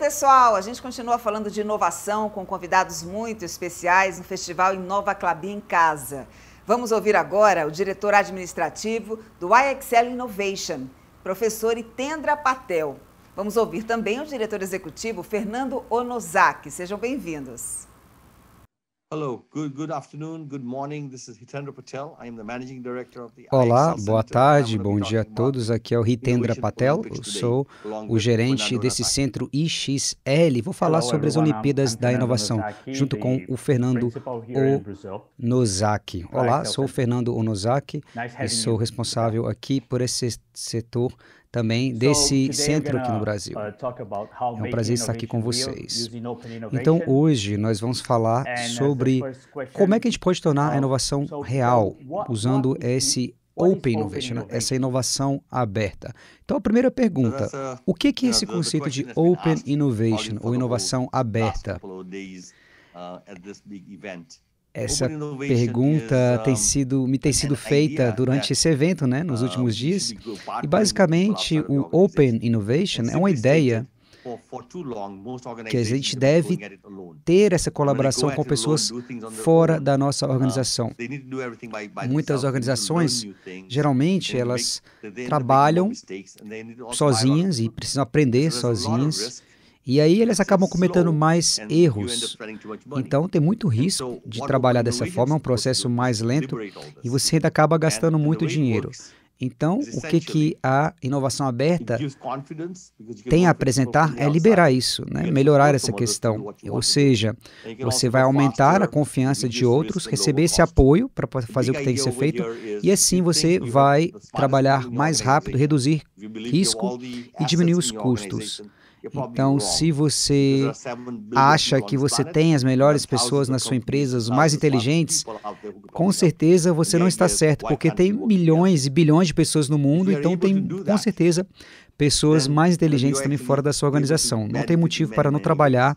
pessoal, a gente continua falando de inovação com convidados muito especiais no Festival Inova Clabin em Casa. Vamos ouvir agora o diretor administrativo do IXL Innovation, professor Itendra Patel. Vamos ouvir também o diretor executivo Fernando Onozaki. Sejam bem-vindos. Hello, good, good afternoon, good morning. This is Hitendra Patel. I am the managing director of the Olá, boa tarde, bom dia a todos. Aqui é o Hitendra Patel. Eu sou o gerente desse centro IXL. Vou falar sobre as Olimpíadas da Inovação, junto com o Fernando Onozaki. Olá, sou o Fernando Onozaki e sou responsável aqui por esse setor também desse centro aqui no uh, Brasil. É um prazer estar aqui com vocês. Então, hoje nós vamos falar uh, sobre como é que a gente pode tornar a uh, inovação real usando esse Open né? Innovation, essa inovação aberta. Então, a primeira pergunta: é o que é esse conceito de Open Innovation ou inovação aberta? Essa pergunta tem sido, me tem sido feita durante esse evento, né, nos uh, últimos dias. E basicamente o Open Innovation é uma ideia que a gente deve ter essa colaboração com pessoas fora da nossa uh, organização. Muitas organizações, geralmente, elas trabalham sozinhas e precisam aprender sozinhas e aí eles acabam cometendo mais erros. Então tem muito risco de trabalhar dessa forma, é um processo mais lento e você ainda acaba gastando muito dinheiro. Então, o que, que a inovação aberta tem a apresentar é liberar isso, né? melhorar essa questão. Ou seja, você vai aumentar a confiança de outros, receber esse apoio para fazer o que tem que ser feito, e assim você vai trabalhar mais rápido, reduzir risco e diminuir os custos. Então, se você né? acha que você tem as melhores pessoas na sua empresa, os mais inteligentes, tipo, com certeza você não está certo, porque tem milhões e bilhões de pessoas no mundo, então tem, com certeza, pessoas é, mais é, inteligentes também fora da sua tipo assim, organização. Não tem motivo para não trabalhar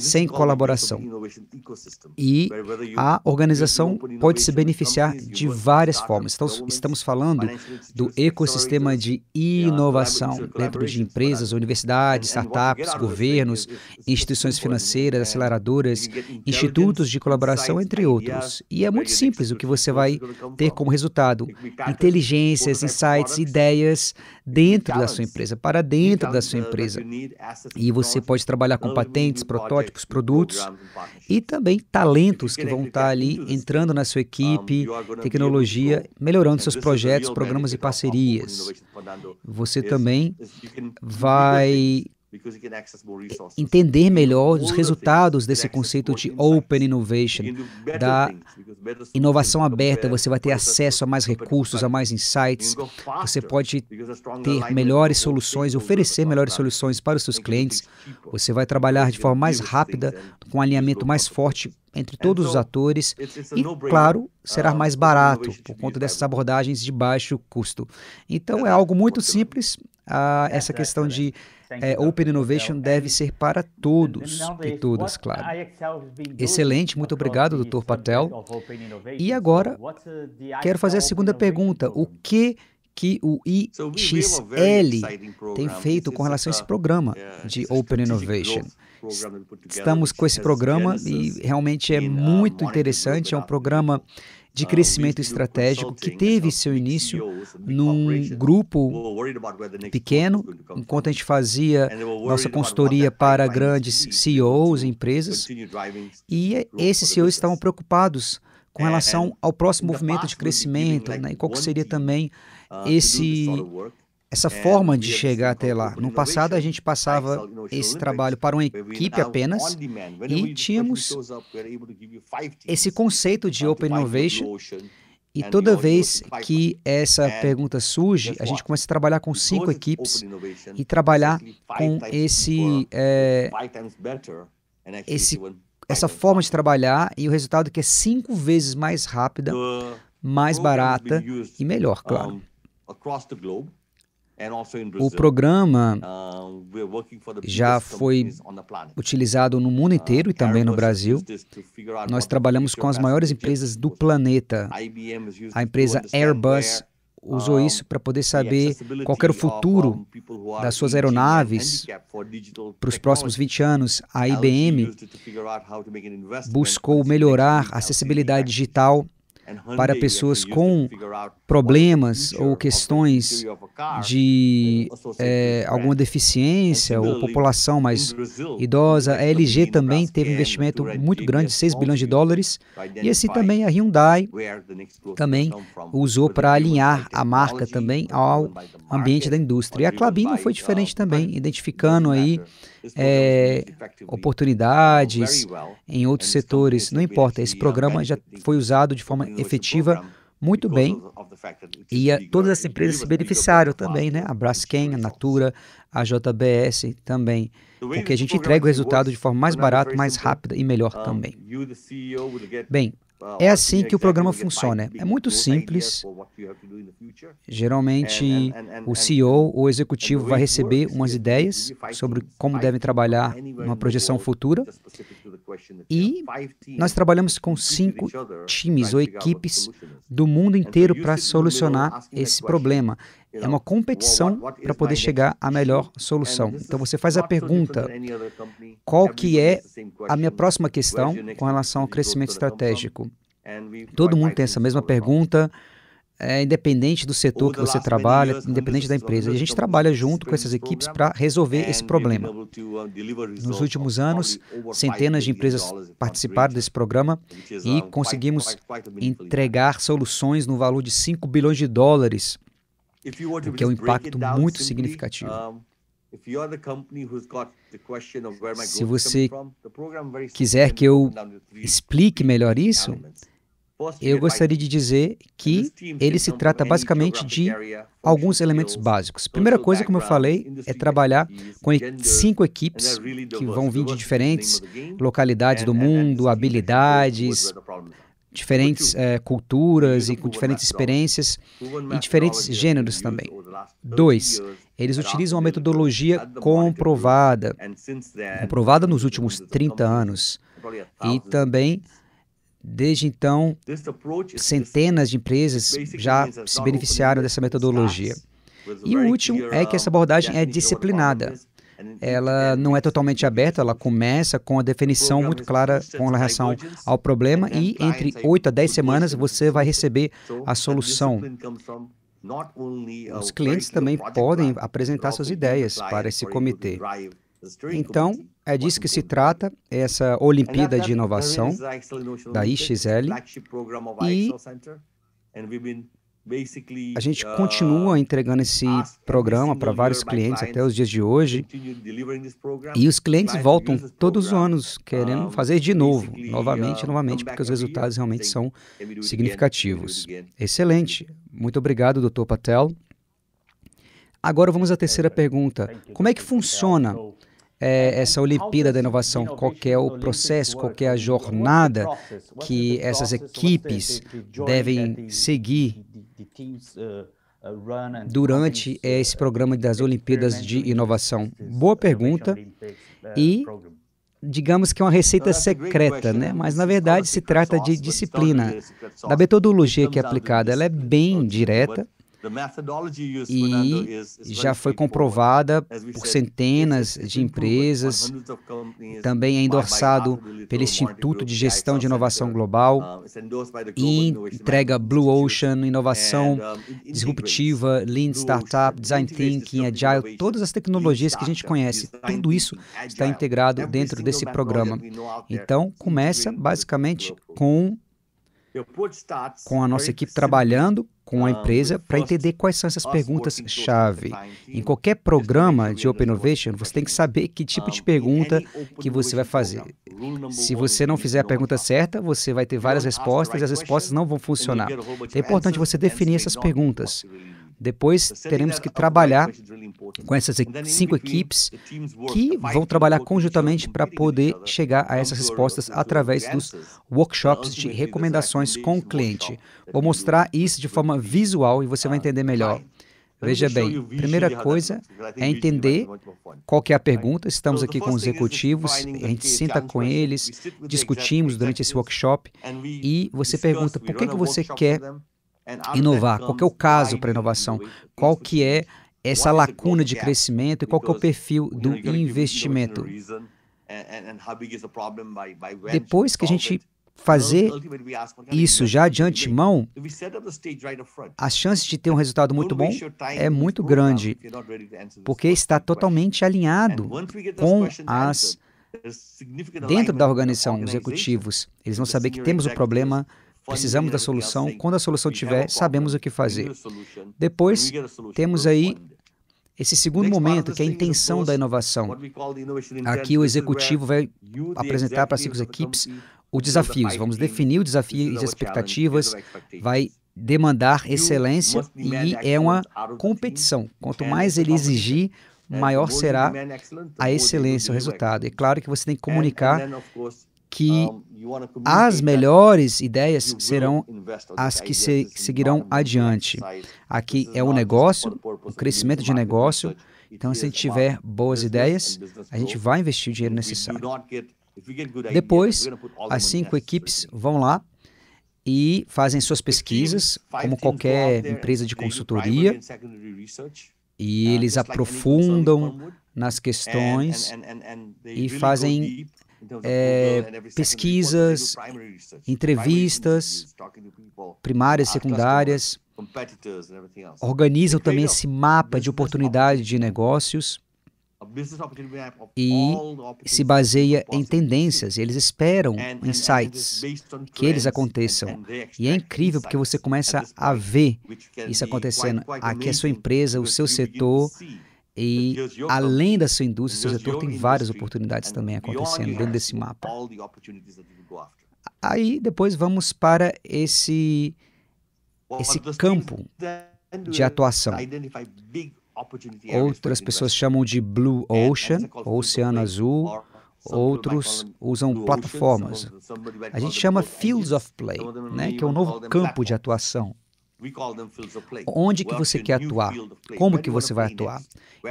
sem colaboração. E a organização pode se beneficiar de várias formas. Estamos, então, estamos falando do ecossistema de inovação dentro de empresas, universidades, startups, governos, instituições financeiras, aceleradoras, institutos de colaboração, entre outros. E é muito simples o que você vai ter como resultado: inteligências, insights, ideias dentro da sua empresa, para dentro da sua empresa. E você pode trabalhar com patentes, protótipos protótipos, produtos e também talentos que vão estar tá ali entrando na sua equipe, tecnologia, melhorando seus projetos, programas e parcerias. Você também vai entender melhor os resultados desse conceito de Open Innovation, da inovação aberta. Você vai ter acesso a mais recursos, a mais insights, você pode ter melhores soluções, oferecer melhores soluções para os seus clientes, você vai trabalhar de forma mais rápida, com um alinhamento mais forte entre todos os atores e, claro, será uh, mais barato por conta dessas abordagens de baixo custo. Então, é algo muito simples, ah, essa questão de é, Open Innovation é deve ser para todos e todas, claro. Excelente, muito obrigado, Dr. Patel. E agora, quero fazer a segunda pergunta. O que que o IXL tem feito com relação a esse programa de Open Innovation. Estamos com esse programa e realmente é uh, muito interessante. É um programa de ah, crescimento estratégico que teve seu início num grupo pequeno, enquanto a gente fazia nossa consultoria para grandes CEOs, empresas, e esses CEOs estavam preocupados com relação ao próximo movimento de crescimento, né, e qual seria também uh, esse essa é, forma de chegar até lá. No passado, a gente passava esse trabalho para uma equipe apenas e tínhamos esse conceito de Open Innovation. E toda vez que essa pergunta surge, a gente começa a trabalhar com cinco equipes e trabalhar com esse, é, esse essa forma de trabalhar e o resultado que é cinco vezes mais rápida, mais barata e melhor, claro. O programa uh, já foi utilizado no mundo uh, inteiro e também no Brasil. Nós trabalhamos com as maiores empresas do planeta. A empresa Airbus usou isso para poder saber qual era o futuro das suas aeronaves para os próximos 20 anos. A IBM buscou melhorar a acessibilidade digital para pessoas com problemas ou questões de é, alguma deficiência ou população mais idosa. A LG também teve um investimento muito grande, 6 bilhões de dólares, e assim também a Hyundai também usou para alinhar a marca também ao ambiente da indústria. E a Clabin não foi diferente também, identificando aí é, oportunidades em outros setores, não importa, esse programa já foi usado de forma efetiva muito bem e a, todas as empresas se beneficiaram também, né? A Braskem, a Natura, a JBS também, porque a gente entrega o resultado de forma mais barata, mais rápida e melhor também. Bem, é assim que o programa é funciona. É muito simples. Geralmente, o CEO ou executivo vai receber umas ideias sobre como devem trabalhar numa projeção futura. E nós trabalhamos com cinco times ou equipes do mundo inteiro para solucionar esse problema. É uma competição para poder chegar à melhor solução. Então você faz a pergunta: qual que é a minha próxima questão com relação ao crescimento estratégico? Todo mundo tem essa mesma pergunta, é, independente do setor que você trabalha, independente da empresa. E a gente trabalha junto com essas equipes para resolver esse problema. Uh, Nos últimos anos, centenas de empresas participaram desse programa e uh, conseguimos entregar soluções no valor de 5 bilhões de dólares o que é um impacto muito significativo. Se você quiser que eu explique melhor isso, eu gostaria de dizer que ele se trata basicamente de alguns elementos básicos. Primeira coisa, como eu falei, é trabalhar com cinco equipes que vão vir de diferentes localidades do mundo, habilidades, diferentes é, culturas e com diferentes experiências e diferentes gêneros também. Dois, eles utilizam uma metodologia comprovada, comprovada nos últimos 30 anos e também Desde então, centenas de empresas já se beneficiaram dessa metodologia. E o último é que essa abordagem uh, é disciplinada ela não é totalmente aberta, ela começa com a definição muito clara com relação ao problema e entre 8 a 10 semanas você vai receber a solução. Os clientes também podem apresentar suas ideias para esse comitê. Então, é disso que se trata essa Olimpíada de Inovação da IXL e a gente uh, continua entregando esse programa para vários clientes até os dias de hoje. E os clientes voltam todos os anos querendo fazer de novo, uh, novamente, novamente, porque os resultados realmente são significativos. Excelente. Muito obrigado, Dr. Patel. Agora vamos à terceira pergunta. Como é que funciona é, essa Olimpíada da Inovação, qual é o processo, qual é a jornada que essas equipes devem seguir durante esse programa das Olimpíadas de Inovação? Boa pergunta. E digamos que é uma receita secreta, né? mas na verdade se trata de disciplina. Da metodologia que é aplicada, ela é bem direta, e já foi comprovada por centenas de empresas, também é endossado pelo Instituto de Gestão de Inovação Global uh, e entrega Blue Ocean, inovação disruptiva, Lean Startup, Design Thinking, Agile, todas as tecnologias que a gente conhece, tudo isso está integrado dentro desse programa. Então, começa basicamente com com a nossa equipe trabalhando com a ah, empresa para entender quais são essas perguntas-chave. Tá, tá, em qualquer programa de Open Innovation, você tem que saber que tipo ah, de pergunta que você vai fazer. Se você não fizer a pergunta certa, você vai ter várias respostas e as respostas não vão funcionar. Então é importante você definir essas perguntas. Depois teremos que trabalhar com essas cinco equipes que vão trabalhar conjuntamente para poder chegar a né? essas respostas através dos né? workshops de recomendações com o cliente. Né? Vou mostrar isso de forma visual e você vai ah, entender melhor. Veja bem, primeira coisa é entender qual que é a tá pergunta. Estamos aqui com os executivos, a gente senta com eles, discutimos durante esse workshop e você pergunta por que, que você quer inovar? Qual é o caso para inovação? Qual que é essa lacuna de crescimento e qual que é o perfil do investimento? Depois que a gente fazer isso já de antemão, as chances de ter um resultado muito bom é muito grande, porque está totalmente alinhado com as dentro da organização, os executivos. Eles vão saber que temos o problema Precisamos da solução. Quando a solução tiver, sabemos o que fazer. Depois, temos aí esse segundo momento, que é a intenção da inovação. Aqui, o executivo vai apresentar para as suas equipes os desafios. Vamos definir o desafio e as expectativas, vai demandar excelência e é uma competição. Quanto mais ele exigir, maior será a excelência, o resultado. É claro que você tem que comunicar que as melhores ideias serão as que se seguirão adiante. Aqui é o negócio, o crescimento de negócio. Então, se a gente tiver boas ideias, a gente vai investir o dinheiro necessário. Depois, as cinco equipes vão lá e fazem suas pesquisas, como qualquer empresa de consultoria, e uh, eles aprofundam nas questões e fazem então, é, né, pesquisas, entrevistas primárias, ah, secundárias, organizam também esse mapa de oportunidades de negócios e se baseia em tendências. Eles esperam insights que eles aconteçam. E é incrível porque você começa a ver isso acontecendo aqui, é a sua empresa, o seu setor e além da sua indústria, seu setor tem várias oportunidades também acontecendo dentro desse mapa. Aí depois vamos para esse esse campo de atuação. Outras pessoas chamam de Blue Ocean, Oceano Azul, outros usam plataformas. A gente chama Fields of Play, né, que é um novo campo de atuação. Onde que você quer atuar? Como que você vai atuar?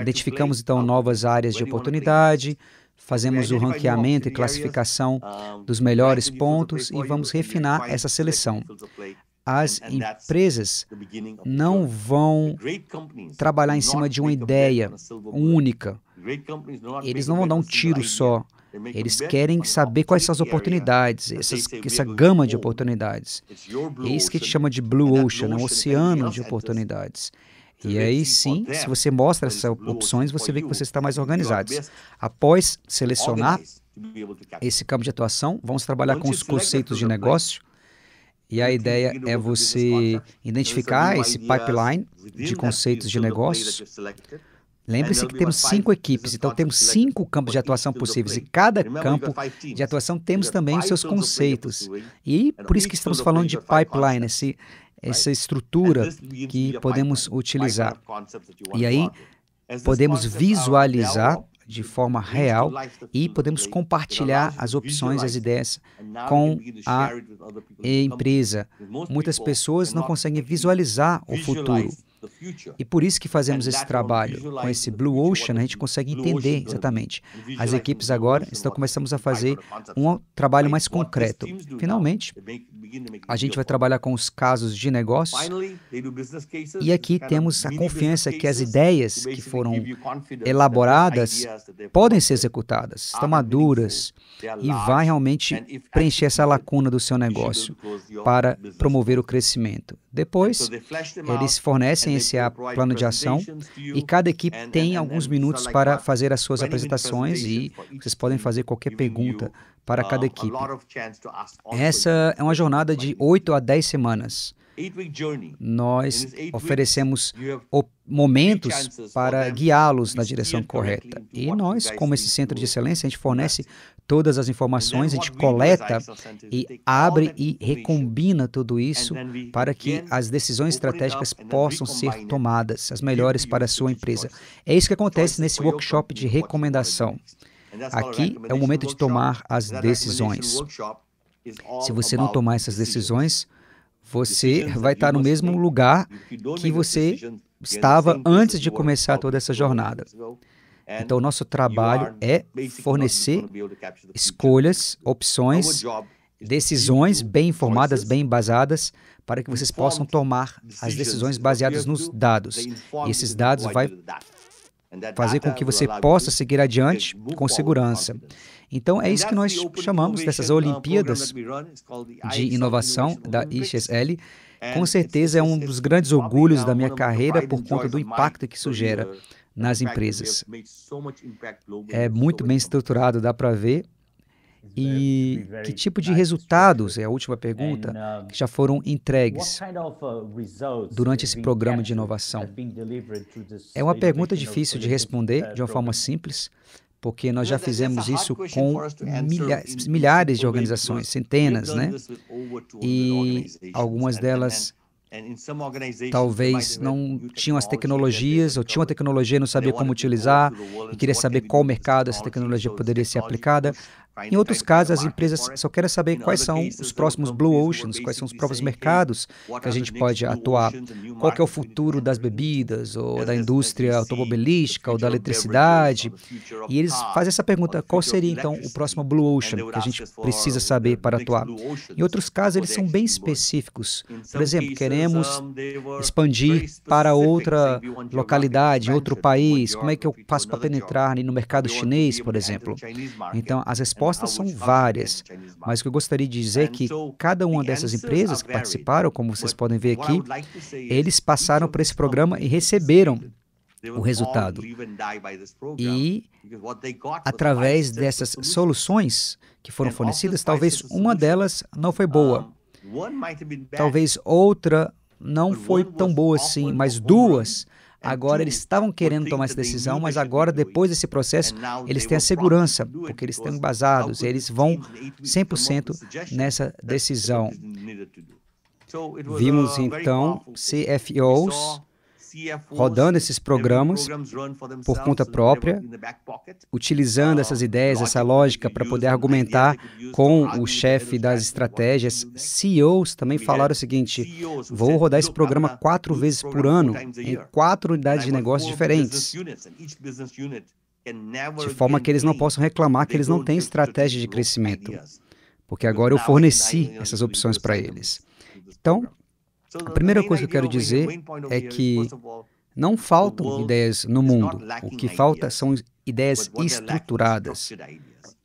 Identificamos então novas áreas de oportunidade, fazemos o ranqueamento e classificação dos melhores pontos e vamos refinar essa seleção. As empresas não vão trabalhar em cima de uma ideia única. Eles não vão dar um tiro só eles querem saber quais são as oportunidades, essas, essa gama de oportunidades. É isso que a gente chama de Blue Ocean, né? um oceano de oportunidades. E é aí sim, se você mostra essas opções, você vê que você está mais organizado. Após selecionar esse campo de atuação, vamos trabalhar com os conceitos de negócio. E a ideia é você identificar esse pipeline de conceitos de negócios Lembre-se é, que temos cinco equipes, então temos cinco campos de atuação possíveis e cada campo de atuação temos é também os seus conceitos. E por isso que estamos falando de pipeline, esse, essa estrutura que podemos utilizar. E aí podemos visualizar de forma real e podemos compartilhar as opções, as ideias com a empresa. Muitas pessoas não conseguem visualizar o futuro. E por isso que fazemos esse trabalho. Com esse Blue Ocean, a gente consegue entender exatamente. As equipes agora estão começamos a fazer um trabalho mais concreto. Finalmente, a gente vai trabalhar com os casos de negócios. E aqui temos a confiança que as ideias que foram elaboradas podem ser executadas, estão maduras e vai realmente preencher essa lacuna do seu negócio para promover o crescimento. Depois, eles fornecem pertence a plano de ação e cada equipe tem alguns minutos para fazer as suas apresentações e vocês podem fazer qualquer pergunta para cada uh, equipe. Essa é uma jornada de 8 a 10 semanas. Nós oferecemos momentos para guiá-los na direção correta. E nós, como esse centro de excelência, a gente fornece todas as informações, a gente coleta e abre e recombina tudo isso para que as decisões estratégicas possam ser tomadas, as melhores para a sua empresa. É isso que acontece nesse workshop de recomendação. Aqui é o momento de tomar as decisões. Se você não tomar essas decisões, você vai estar no mesmo lugar que você estava antes de começar toda essa jornada. Então, o nosso trabalho é fornecer escolhas, opções, decisões bem informadas, bem embasadas, para que vocês possam tomar as decisões baseadas nos dados. E esses dados vai fazer com que você possa seguir adiante com segurança. Então, é isso que nós chamamos dessas uh, Olimpíadas de Inovação da IXL. Com certeza é um dos grandes orgulhos da minha carreira por conta do impacto que isso gera nas empresas. É muito bem estruturado, dá para ver. E que tipo de resultados, é a última pergunta, que já foram entregues uh, durante esse programa de inovação? É uma pergunta difícil de responder uh, de uma forma simples, porque nós já fizemos isso com milhares de organizações, centenas, né? E algumas delas talvez não tinham as tecnologias, ou tinham a tecnologia e não sabia como utilizar, e queria saber qual mercado essa tecnologia poderia ser aplicada. Em outros tá casos, as empresas só querem saber quais são os próximos Blue Oceans, quais são os próximos mercados que a gente pode atuar, qual é o futuro das bebidas, ou da indústria automobilística, ou da eletricidade. E eles fazem essa pergunta: qual seria então o próximo Blue Ocean que a gente precisa saber para atuar? Em outros casos, eles são bem específicos. Por exemplo, queremos expandir para outra localidade, outro país. Como é que eu faço para penetrar no mercado chinês, por exemplo? Então, as respostas respostas são várias, mas o que eu gostaria de dizer é que cada uma dessas empresas que participaram, como vocês podem ver aqui, eles passaram por esse programa e receberam o resultado. E, através dessas soluções que foram fornecidas, talvez uma delas não foi boa, talvez outra não foi tão boa assim, mas duas é agora eles estavam querendo tomar essa decisão, mas agora, depois desse processo, eles têm a segurança, porque eles estão embasados, eles vão 100% nessa decisão. Vimos então CFOs rodando esses programas por conta própria, utilizando uh, essas ideias, essa lógica para poder argumentar com o chefe das estratégias. CEOs também falaram o seguinte: vou rodar esse programa quatro vezes por ano em quatro unidades de negócio diferentes de forma que eles não possam reclamar que eles não têm estratégia de crescimento, porque agora eu forneci essas opções para eles. Então, a primeira coisa que eu quero dizer é que não faltam ideias no mundo. O que falta são ideias estruturadas,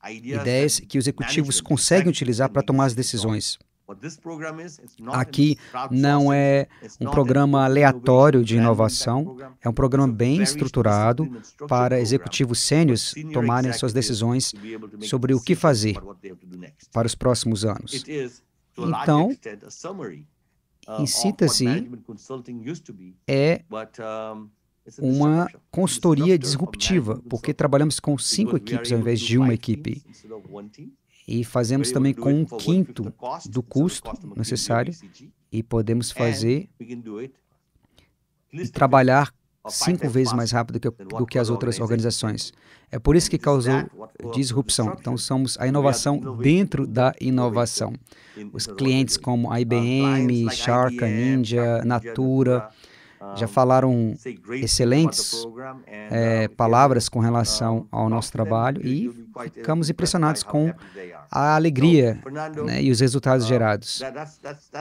ideias que os executivos conseguem utilizar para tomar as decisões. Aqui não é, é um programa aleatório de inovação, é um programa bem estruturado para executivos sênios tomarem suas decisões sobre o que fazer para os próximos anos. Então, Incita-se ah, é uma consultoria disruptiva, porque trabalhamos com cinco equipes ao invés de uma equipe. E fazemos também com um quinto do custo necessário e podemos fazer e trabalhar cinco vezes mais rápido que, do que as outras organizações. É por isso que causou disrupção. Então, somos a inovação dentro da inovação. Os clientes como a IBM, Sharka, Ninja, Natura, ah, já falaram excelentes é, palavras com relação ah, ao nosso trabalho e ficamos impressionados com a alegria né, e os resultados gerados.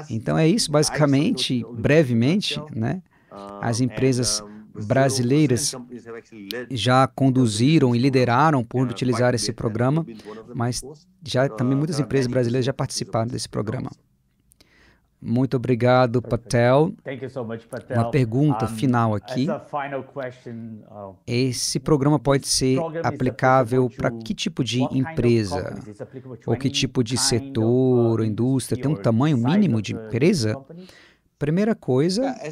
Então é isso, basicamente, brevemente, né, as empresas brasileiras já conduziram e lideraram por utilizar esse programa, mas já também muitas empresas brasileiras já participaram desse programa. Muito obrigado, Patel. Uma pergunta final aqui. Uh, esse programa pode ser aplicável para que tipo de empresa? Ou que tipo de setor uh, ou indústria? Tem um tamanho mínimo de empresa? primeira coisa, ah,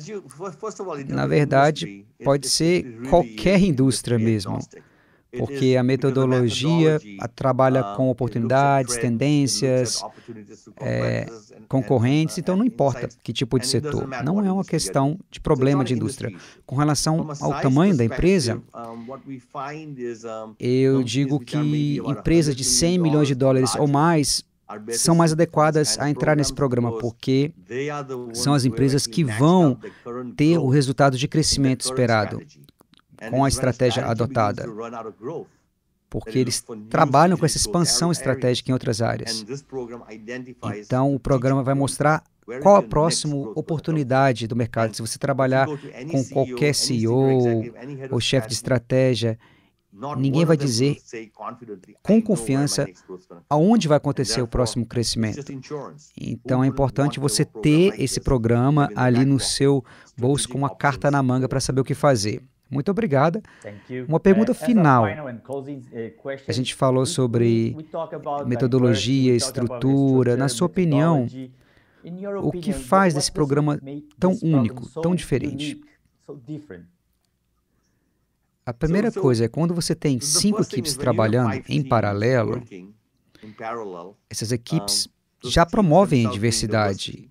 na verdade, pode ser qualquer indústria mesmo, porque a metodologia trabalha uh, com oportunidades, tendências, é, concorrentes, então não uh, importa que tipo de setor. Não é uma questão de problema de indústria. Com relação ao tamanho da empresa, eu digo que empresas de 100 milhões de dólares ou mais são mais adequadas a entrar nesse programa, porque são as empresas que vão ter o resultado de crescimento esperado com a estratégia adotada, porque eles trabalham com essa expansão estratégica em outras áreas. Então, o programa vai mostrar qual a próxima oportunidade do mercado. Se você trabalhar com qualquer CEO ou chefe de estratégia Ninguém vai dizer com confiança aonde vai acontecer o próximo crescimento. Então é importante você ter esse programa ali no seu bolso com uma carta na manga para saber o que fazer. Muito obrigada. Uma pergunta eh, final. Eh, a gente falou sobre metodologia, estrutura. Na sua opinião, o que faz desse programa tão único, tão diferente? A primeira coisa é quando você tem cinco equipes trabalhando em paralelo, essas equipes já promovem diversidade.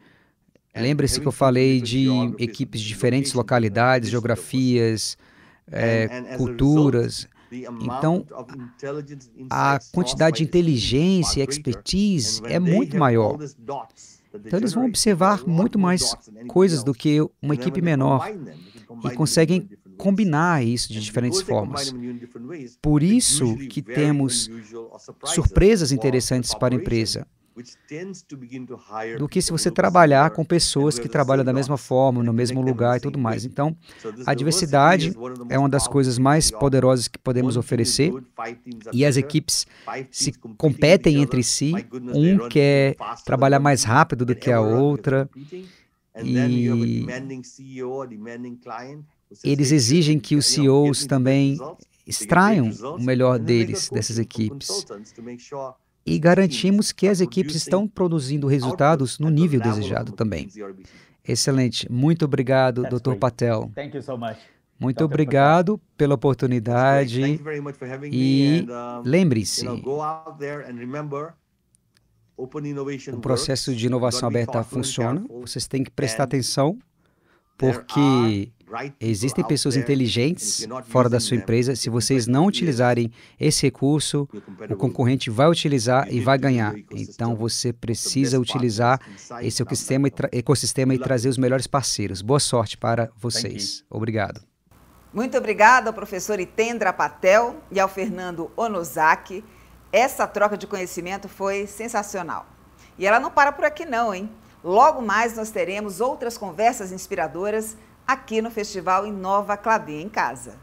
Lembre-se que eu falei de equipes de diferentes localidades, geografias, é, culturas. Então, a quantidade de inteligência e expertise é muito maior. Então, eles vão observar muito mais coisas do que uma equipe menor e conseguem combinar isso de diferentes formas. Por isso que temos surpresas interessantes para a empresa do que se você trabalhar com pessoas que trabalham da mesma forma, no mesmo lugar e tudo mais. Então, a diversidade é uma das coisas mais poderosas que podemos oferecer e as equipes se competem entre si, um quer trabalhar mais rápido do que a outra e eles exigem que os CEOs também extraiam o melhor deles dessas equipes e garantimos que as equipes estão produzindo resultados no nível desejado também. Excelente. Muito obrigado, Dr. Patel. Muito obrigado pela oportunidade. E lembre-se, o processo de inovação aberta funciona. Vocês têm que prestar atenção, porque Existem pessoas inteligentes fora da sua empresa. Se vocês não utilizarem esse recurso, o concorrente vai utilizar e vai ganhar. Então você precisa utilizar esse ecossistema e, ecossistema e trazer os melhores parceiros. Boa sorte para vocês. Obrigado. Muito obrigada ao professor Itendra Patel e ao Fernando Onozaki. Essa troca de conhecimento foi sensacional. E ela não para por aqui não, hein? Logo mais nós teremos outras conversas inspiradoras aqui no Festival Inova Clabin em Casa.